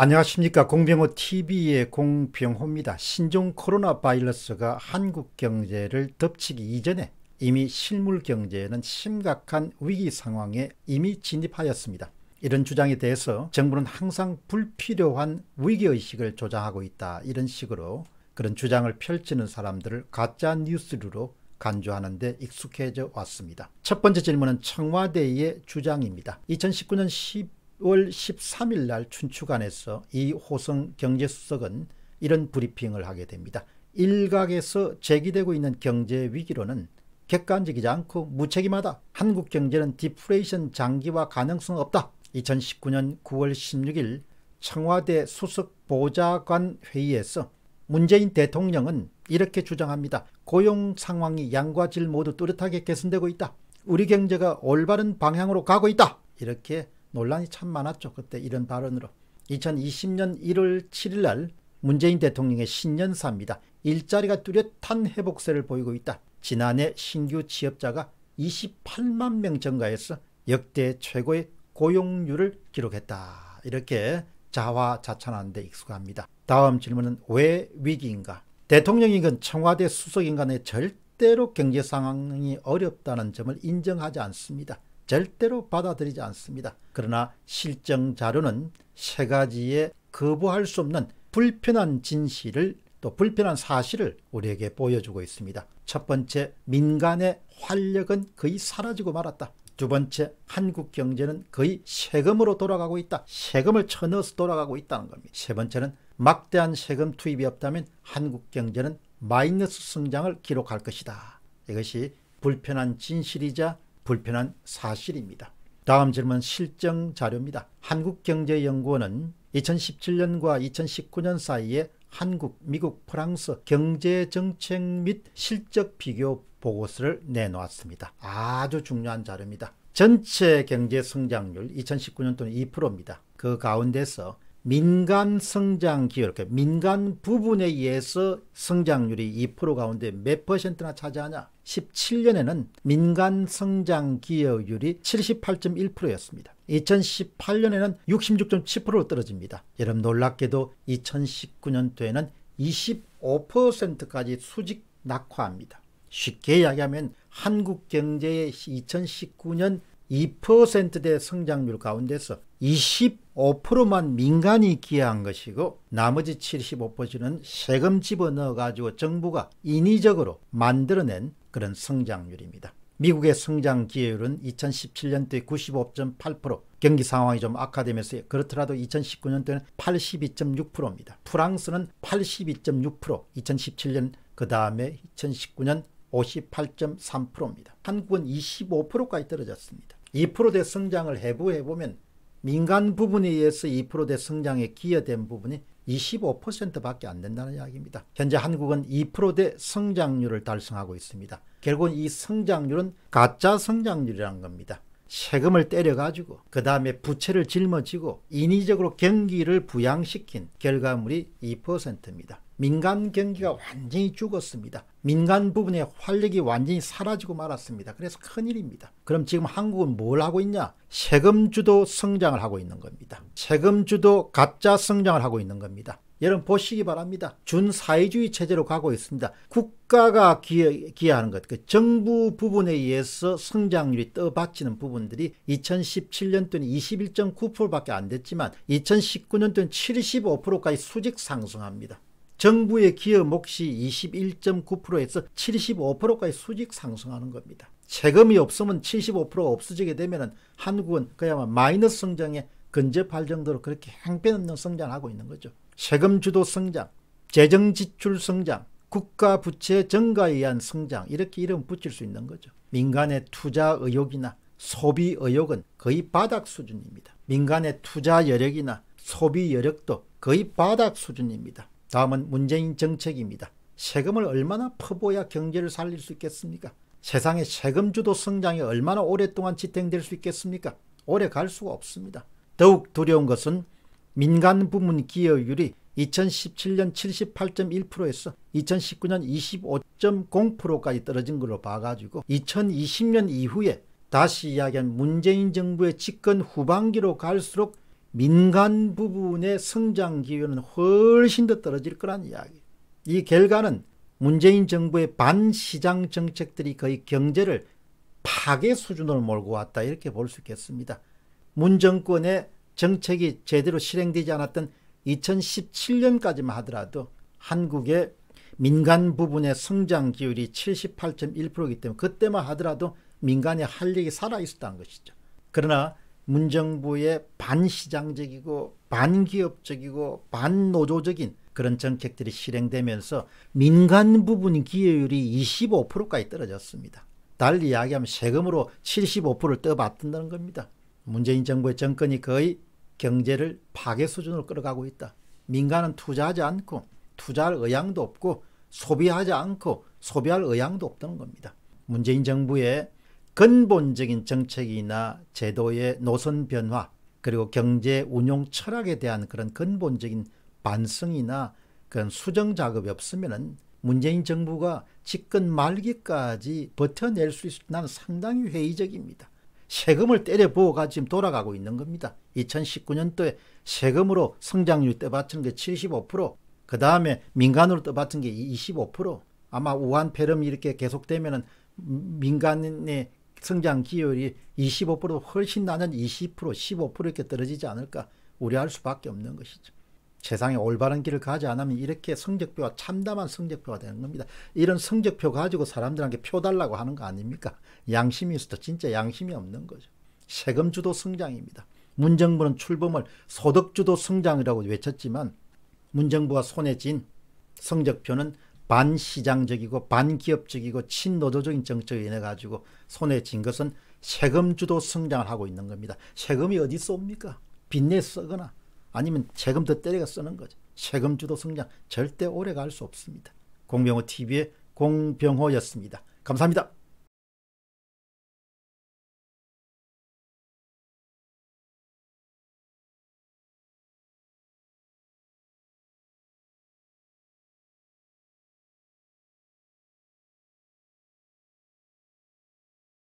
안녕하십니까 공병호 TV의 공병호입니다. 신종 코로나 바이러스가 한국 경제를 덮치기 이전에 이미 실물 경제에는 심각한 위기 상황에 이미 진입하였습니다. 이런 주장에 대해서 정부는 항상 불필요한 위기의식을 조장하고 있다 이런 식으로 그런 주장을 펼치는 사람들을 가짜 뉴스로 간주하는 데 익숙해져 왔습니다. 첫 번째 질문은 청와대의 주장입니다. 2019년 10 10월 13일 날 춘추관에서 이호성 경제수석은 이런 브리핑을 하게 됩니다. 일각에서 제기되고 있는 경제 위기로는 객관적이지 않고 무책임하다. 한국 경제는 디플레이션 장기화 가능성 없다. 2019년 9월 16일 청와대 수석보좌관 회의에서 문재인 대통령은 이렇게 주장합니다. 고용 상황이 양과 질 모두 뚜렷하게 개선되고 있다. 우리 경제가 올바른 방향으로 가고 있다. 이렇게 논란이 참 많았죠. 그때 이런 발언으로. 2020년 1월 7일 날 문재인 대통령의 신년사입니다. 일자리가 뚜렷한 회복세를 보이고 있다. 지난해 신규 취업자가 28만 명 증가해서 역대 최고의 고용률을 기록했다. 이렇게 자화자찬하는 데 익숙합니다. 다음 질문은 왜 위기인가? 대통령이건 청와대 수석인간의 절대로 경제 상황이 어렵다는 점을 인정하지 않습니다. 절대로 받아들이지 않습니다. 그러나 실정 자료는 세가지에 거부할 수 없는 불편한 진실을 또 불편한 사실을 우리에게 보여주고 있습니다. 첫 번째, 민간의 활력은 거의 사라지고 말았다. 두 번째, 한국 경제는 거의 세금으로 돌아가고 있다. 세금을 쳐넣어서 돌아가고 있다는 겁니다. 세 번째는 막대한 세금 투입이 없다면 한국 경제는 마이너스 성장을 기록할 것이다. 이것이 불편한 진실이자 불편한 사실입니다. 다음 질문 실정 자료입니다. 한국경제연구원은 2017년과 2019년 사이에 한국, 미국, 프랑스 경제 정책 및 실적 비교 보고서를 내놓았습니다. 아주 중요한 자료입니다. 전체 경제 성장률 2019년도는 2%입니다. 그 가운데서 민간 성장 기여, 그러니 민간 부분에 의해서 성장률이 2% 가운데 몇 퍼센트나 차지하냐? 1 7년에는 민간 성장 기여율이 78.1%였습니다. 2018년에는 66.7%로 떨어집니다. 여러분 놀랍게도 2019년도에는 25%까지 수직 낙화합니다. 쉽게 이야기하면 한국 경제의 2019년 2%대 성장률 가운데서 25%만 민간이 기여한 것이고 나머지 75%는 세금 집어넣어 가지고 정부가 인위적으로 만들어낸 그런 성장률입니다. 미국의 성장 기여율은 2017년도에 95.8% 경기 상황이 좀 악화되면서 그렇더라도 2019년도에는 82.6%입니다. 프랑스는 82.6% 2017년 그 다음에 2019년 58.3%입니다. 한국은 25%까지 떨어졌습니다. 2%대 성장을 해부해 보면 민간 부분에 의해서 2%대 성장에 기여된 부분이 25%밖에 안 된다는 이야기입니다. 현재 한국은 2%대 성장률을 달성하고 있습니다. 결국은 이 성장률은 가짜 성장률이라는 겁니다. 세금을 때려가지고 그 다음에 부채를 짊어지고 인위적으로 경기를 부양시킨 결과물이 2%입니다. 민간 경기가 완전히 죽었습니다. 민간 부분의 활력이 완전히 사라지고 말았습니다. 그래서 큰일입니다. 그럼 지금 한국은 뭘 하고 있냐? 세금주도 성장을 하고 있는 겁니다. 세금주도 가짜 성장을 하고 있는 겁니다. 여러분 보시기 바랍니다. 준사회주의 체제로 가고 있습니다. 국가가 기여, 기여하는 것, 그 정부 부분에 의해서 성장률이 떠받치는 부분들이 2017년 도는 21.9%밖에 안 됐지만 2019년 도는 75%까지 수직 상승합니다. 정부의 기여 몫이 21.9%에서 75%까지 수직 상승하는 겁니다. 세금이 없으면 75% 없어지게 되면 한국은 그야말로 마이너스 성장에 근접할 정도로 그렇게 행편없는 성장을 하고 있는 거죠. 세금 주도 성장, 재정 지출 성장, 국가 부채 증가에 의한 성장 이렇게 이름 붙일 수 있는 거죠. 민간의 투자 의욕이나 소비 의욕은 거의 바닥 수준입니다. 민간의 투자 여력이나 소비 여력도 거의 바닥 수준입니다. 다음은 문재인 정책입니다. 세금을 얼마나 퍼부어야 경제를 살릴 수 있겠습니까? 세상의 세금주도 성장이 얼마나 오랫동안 지탱될 수 있겠습니까? 오래 갈 수가 없습니다. 더욱 두려운 것은 민간 부문 기여율이 2017년 78.1%에서 2019년 25.0%까지 떨어진 걸로 봐가지고 2020년 이후에 다시 이야기한 문재인 정부의 집권 후반기로 갈수록 민간 부분의 성장 기회는 훨씬 더 떨어질 거란 이야기. 이 결과는 문재인 정부의 반시장 정책들이 거의 경제를 파괴 수준으로 몰고 왔다 이렇게 볼 수 있겠습니다. 문 정권의 정책이 제대로 실행되지 않았던 2017년까지만 하더라도 한국의 민간 부분의 성장 기율이 78.1%이기 때문에 그때만 하더라도 민간의 활력이 살아있었다는 것이죠. 그러나 문정부의 반시장적이고 반기업적이고 반노조적인 그런 정책들이 실행되면서 민간 부분 기여율이 25%까지 떨어졌습니다. 달리 이야기하면 세금으로 75%를 떠받든다는 겁니다. 문재인 정부의 정권이 거의 경제를 파괴 수준으로 끌어가고 있다. 민간은 투자하지 않고 투자할 의향도 없고 소비하지 않고 소비할 의향도 없다는 겁니다. 문재인 정부의 근본적인 정책이나 제도의 노선 변화 그리고 경제 운용 철학에 대한 그런 근본적인 반성이나 그런 수정 작업이 없으면은 문재인 정부가 집권 말기까지 버텨낼 수 있을 나는 상당히 회의적입니다. 세금을 때려 부어가 지금 돌아가고 있는 겁니다. 2019년도에 세금으로 성장률 떠받친 게 75%, 그 다음에 민간으로 떠받친 게 25%, 아마 우한 폐렴이 렇게 계속되면은 민간의 성장 기율이 25% 훨씬 나는 20% 15% 이렇게 떨어지지 않을까 우려할 수밖에 없는 것이죠. 세상에 올바른 길을 가지 않으면 이렇게 성적표가 참담한 성적표가 되는 겁니다. 이런 성적표 가지고 사람들한테 표 달라고 하는 거 아닙니까? 양심이 있어도 진짜 양심이 없는 거죠. 세금주도 성장입니다. 문정부는 출범을 소득주도 성장이라고 외쳤지만 문정부가 손에 쥔 성적표는 반시장적이고 반기업적이고 친노조적인 정책에 인해 가지고 손에 진 것은 세금주도 성장을 하고 있는 겁니다. 세금이 어디서 옵니까? 빚내 쓰거나 아니면 세금 더 때려가 쓰는 거죠. 세금주도 성장 절대 오래 갈 수 없습니다. 공병호 TV의 공병호였습니다. 감사합니다.